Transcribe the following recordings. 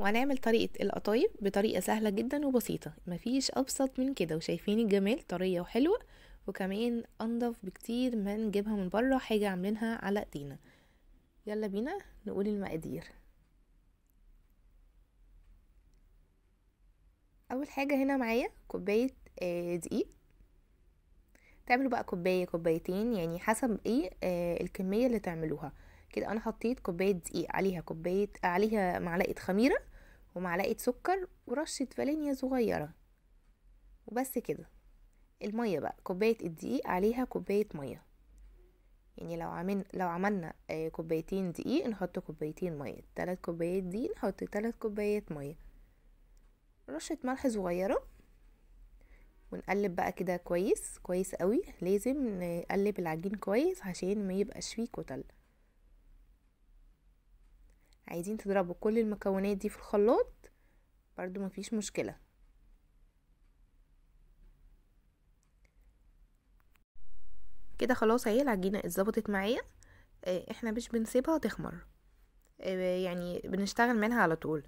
وهنعمل طريقة القطايف بطريقة سهلة جدا وبسيطة مفيش أبسط من كده وشايفين الجمال طرية وحلوة وكمان أنضف بكتير ما نجيبها من بره حاجة عاملينها على ايدينا يلا بينا نقول المقادير أول حاجة هنا معايا كوباية آه، دقيق تعملوا بقى كوباية كوبايتين يعني حسب ايه آه، الكمية اللي تعملوها كده انا حطيت كوبايه دقيق عليها كوبايه عليها معلقه خميره ومعلقة سكر ورشة فالينيا صغيرة وبس كده المية بقى كوباية الدقيق عليها كوباية مية يعني لو عملنا لو عملنا آه، كوبايتين دقيق نحط كوبايتين مية تلات كوبايات دقيق نحط تلات كوبايات مية رشة ملح صغيرة ونقلب بقى كده كويس كويس قوي لازم نقلب العجين كويس عشان ما يبقاش فيه كتل عايزين تضربوا كل المكونات دي في الخلاط برضو مفيش مشكلة كده خلاص اهي العجينة اتظبطت معايا آه، احنا مش بنسيبها تخمر آه، يعني بنشتغل منها على طول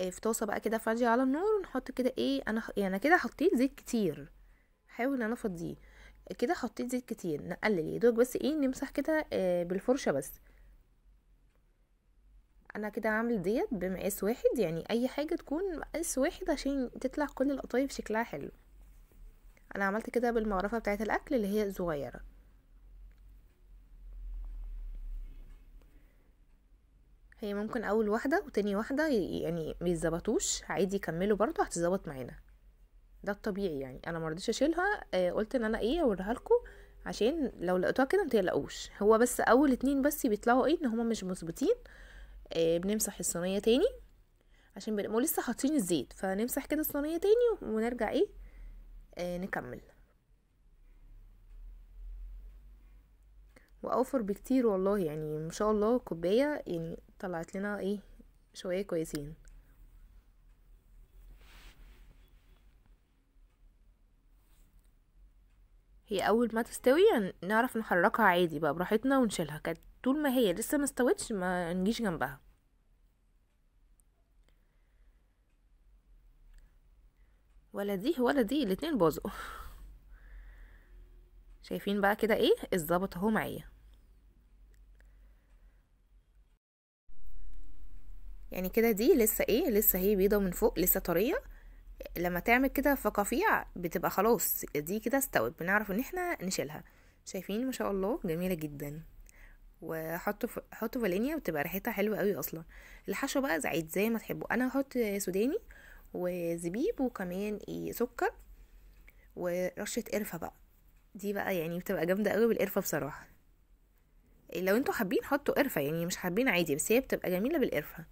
آه، في طاسه بقى كده فاضيه على النار ونحط كده ايه انا يعني كده حطيت زيت كتير حاول ان انا افضيه كده حطيت زيت كتير نقلل يا بس ايه نمسح كده بالفرشه بس انا كده عامل ديت بمقاس واحد يعني اي حاجه تكون مقاس واحد عشان تطلع كل القطايف شكلها حلو انا عملت كده بالمغرفه بتاعه الاكل اللي هي صغيره هي ممكن اول واحده وتاني واحده يعني ميتظبطوش عادي يكملوا برضو هتظبط معانا ده الطبيعي يعني انا مرضيش اشيلها آه قلت ان انا ايه اوريها لكم عشان لو لقيتوها كده متقلقوش هو بس اول اتنين بس بيطلعوا ايه ان هما مش مظبوطين آه، بنمسح الصينية تاني عشان بنبقى لسه حاطين الزيت فنمسح كده الصينية تاني ونرجع ايه آه، نكمل واوفر بكتير والله يعني ما شاء الله كوبايه يعني طلعت لنا ايه شويه كويسين هي اول ما تستوي يعني نعرف نحركها عادي بقى براحتنا ونشيلها كده طول ما هي لسه ما استوتش ما نجيش جنبها ولا دي ولا دي الاتنين باظوا شايفين بقى كده ايه الظبط اهو معايا يعني كده دي لسه ايه لسه هي بيضه من فوق لسه طريه لما تعمل كده فقاقيع بتبقى خلاص دي كده استوت بنعرف ان احنا نشيلها شايفين ما شاء الله جميله جدا وحطه في فالينيا بتبقى ريحتها حلوه قوي اصلا الحشو بقى زعيد زي ما تحبوا انا هحط سوداني وزبيب وكمان ايه سكر ورشه قرفه بقى دي بقى يعني بتبقى جامده قوي بالقرفه بصراحه إيه، لو انتوا حابين حطوا قرفه يعني مش حابين عادي بس هي بتبقى جميله بالقرفه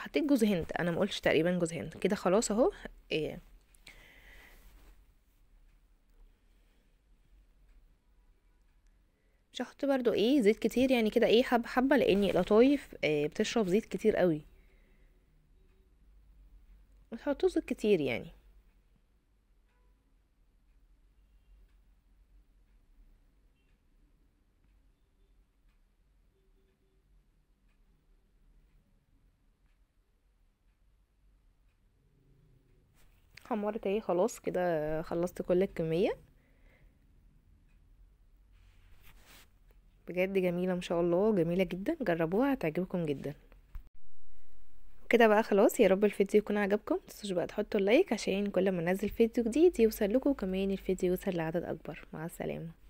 وحطيت جوز هند انا ما قلتش تقريبا جوز هند كده خلاص اهو إيه. مش هحط برضو ايه زيت كتير يعني كده ايه حبه حبه لان القطايف إيه بتشرب زيت كتير قوي متحطوش زيت كتير يعني اصفى مرة تانية خلاص كده خلصت كل الكمية بجد جميلة ما شاء الله جميلة جدا جربوها هتعجبكم جدا كده بقى خلاص يا رب الفيديو يكون عجبكم متنسوش بقى تحطوا اللايك عشان كل ما انزل فيديو جديد يوصل لكم كمان الفيديو يوصل لعدد اكبر مع السلامه